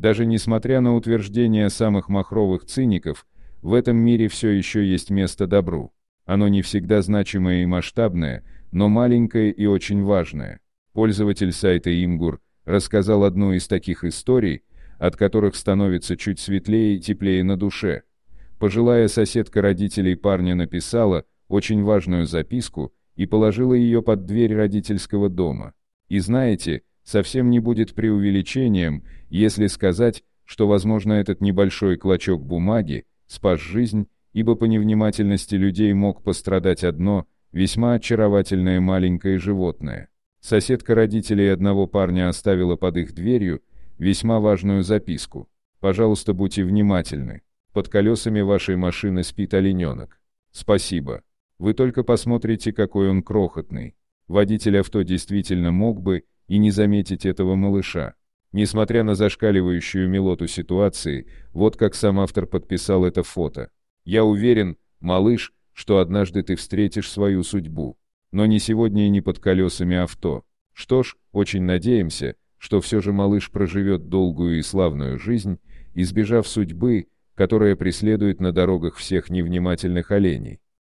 Даже несмотря на утверждения самых махровых циников, в этом мире все еще есть место добру. Оно не всегда значимое и масштабное, но маленькое и очень важное. Пользователь сайта Имгур рассказал одну из таких историй, от которых становится чуть светлее и теплее на душе. Пожилая соседка родителей парня написала очень важную записку и положила ее под дверь родительского дома. И знаете, совсем не будет преувеличением, если сказать, что, возможно, этот небольшой клочок бумаги спас жизнь, ибо по невнимательности людей мог пострадать одно, весьма очаровательное маленькое животное. Соседка родителей одного парня оставила под их дверью весьма важную записку. «Пожалуйста, будьте внимательны. Под колесами вашей машины спит олененок. Спасибо. Вы только посмотрите, какой он крохотный. Водитель авто действительно мог бы, и не заметить этого малыша. Несмотря на зашкаливающую милоту ситуации, вот как сам автор подписал это фото. «Я уверен, малыш, что однажды ты встретишь свою судьбу. Но не сегодня и не под колесами авто. Что ж, очень надеемся, что все же малыш проживет долгую и славную жизнь, избежав судьбы, которая преследует на дорогах всех невнимательных оленей.